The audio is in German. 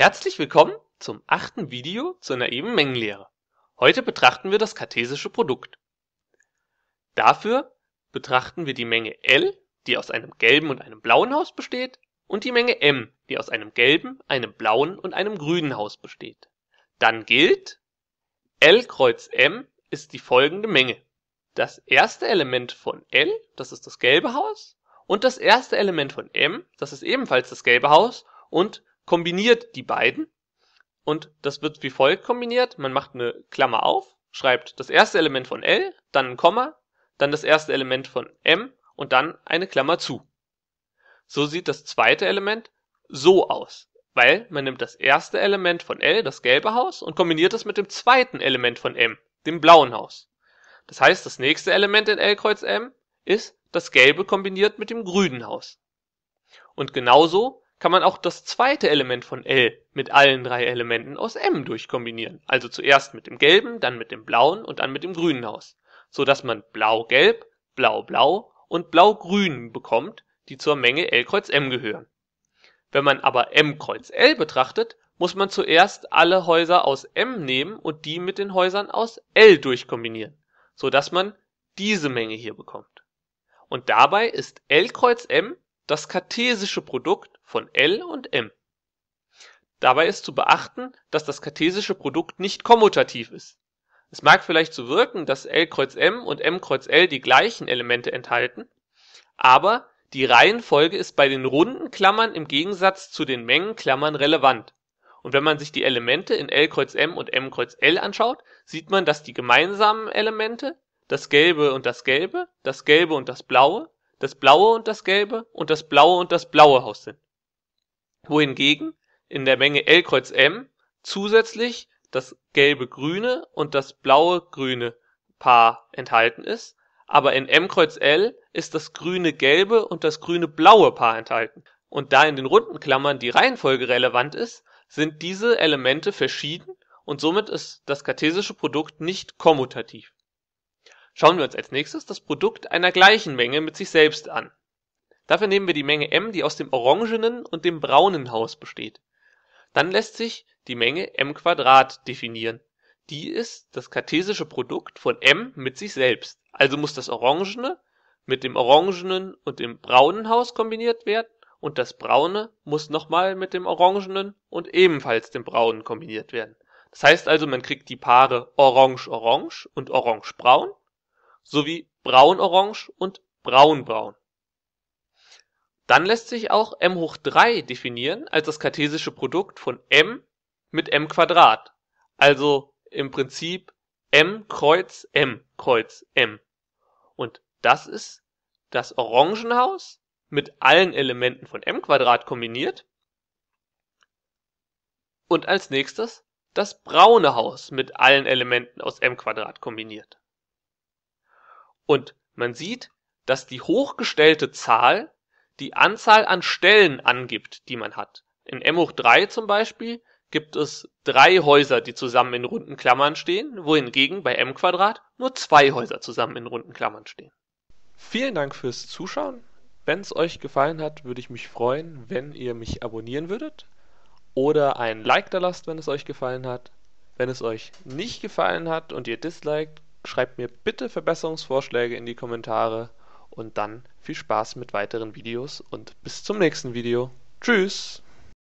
Herzlich willkommen zum achten Video zu einer Mengenlehre. Heute betrachten wir das kartesische Produkt. Dafür betrachten wir die Menge L, die aus einem gelben und einem blauen Haus besteht, und die Menge M, die aus einem gelben, einem blauen und einem grünen Haus besteht. Dann gilt, L kreuz M ist die folgende Menge. Das erste Element von L, das ist das gelbe Haus, und das erste Element von M, das ist ebenfalls das gelbe Haus, und kombiniert die beiden und das wird wie folgt kombiniert. Man macht eine Klammer auf, schreibt das erste Element von L, dann ein Komma, dann das erste Element von M und dann eine Klammer zu. So sieht das zweite Element so aus, weil man nimmt das erste Element von L, das gelbe Haus, und kombiniert es mit dem zweiten Element von M, dem blauen Haus. Das heißt, das nächste Element in L kreuz M ist das gelbe kombiniert mit dem grünen Haus. Und genauso kann man auch das zweite Element von L mit allen drei Elementen aus M durchkombinieren, also zuerst mit dem gelben, dann mit dem blauen und dann mit dem grünen Haus, so dass man blau-gelb, blau-blau und blau-grün bekommt, die zur Menge L kreuz M gehören. Wenn man aber M kreuz L betrachtet, muss man zuerst alle Häuser aus M nehmen und die mit den Häusern aus L durchkombinieren, so dass man diese Menge hier bekommt. Und dabei ist L kreuz M das kartesische Produkt von L und M. Dabei ist zu beachten, dass das kartesische Produkt nicht kommutativ ist. Es mag vielleicht so wirken, dass L kreuz M und M kreuz L die gleichen Elemente enthalten, aber die Reihenfolge ist bei den runden Klammern im Gegensatz zu den Mengenklammern relevant. Und wenn man sich die Elemente in L kreuz M und M kreuz L anschaut, sieht man, dass die gemeinsamen Elemente, das Gelbe und das Gelbe, das Gelbe und das Blaue, das blaue und das gelbe und das blaue und das blaue Haus sind. Wohingegen in der Menge L kreuz M zusätzlich das gelbe grüne und das blaue grüne Paar enthalten ist, aber in M kreuz L ist das grüne gelbe und das grüne blaue Paar enthalten. Und da in den runden Klammern die Reihenfolge relevant ist, sind diese Elemente verschieden und somit ist das kartesische Produkt nicht kommutativ. Schauen wir uns als nächstes das Produkt einer gleichen Menge mit sich selbst an. Dafür nehmen wir die Menge m, die aus dem orangenen und dem braunen Haus besteht. Dann lässt sich die Menge m m² definieren. Die ist das kartesische Produkt von m mit sich selbst, also muss das orangene mit dem orangenen und dem braunen Haus kombiniert werden und das braune muss nochmal mit dem orangenen und ebenfalls dem braunen kombiniert werden. Das heißt also, man kriegt die Paare orange-orange und orange-braun sowie braun-orange und braun-braun. Dann lässt sich auch m hoch 3 definieren als das kartesische Produkt von m mit m m², also im Prinzip m Kreuz m Kreuz m. Und das ist das Orangenhaus mit allen Elementen von m m² kombiniert und als nächstes das braune Haus mit allen Elementen aus m m² kombiniert und man sieht, dass die hochgestellte Zahl die Anzahl an Stellen angibt, die man hat. In M hoch 3 zum Beispiel gibt es drei Häuser, die zusammen in runden Klammern stehen, wohingegen bei M Quadrat nur zwei Häuser zusammen in runden Klammern stehen. Vielen Dank fürs Zuschauen. Wenn es euch gefallen hat, würde ich mich freuen, wenn ihr mich abonnieren würdet oder ein Like da lasst, wenn es euch gefallen hat. Wenn es euch nicht gefallen hat und ihr disliked, Schreibt mir bitte Verbesserungsvorschläge in die Kommentare und dann viel Spaß mit weiteren Videos und bis zum nächsten Video. Tschüss!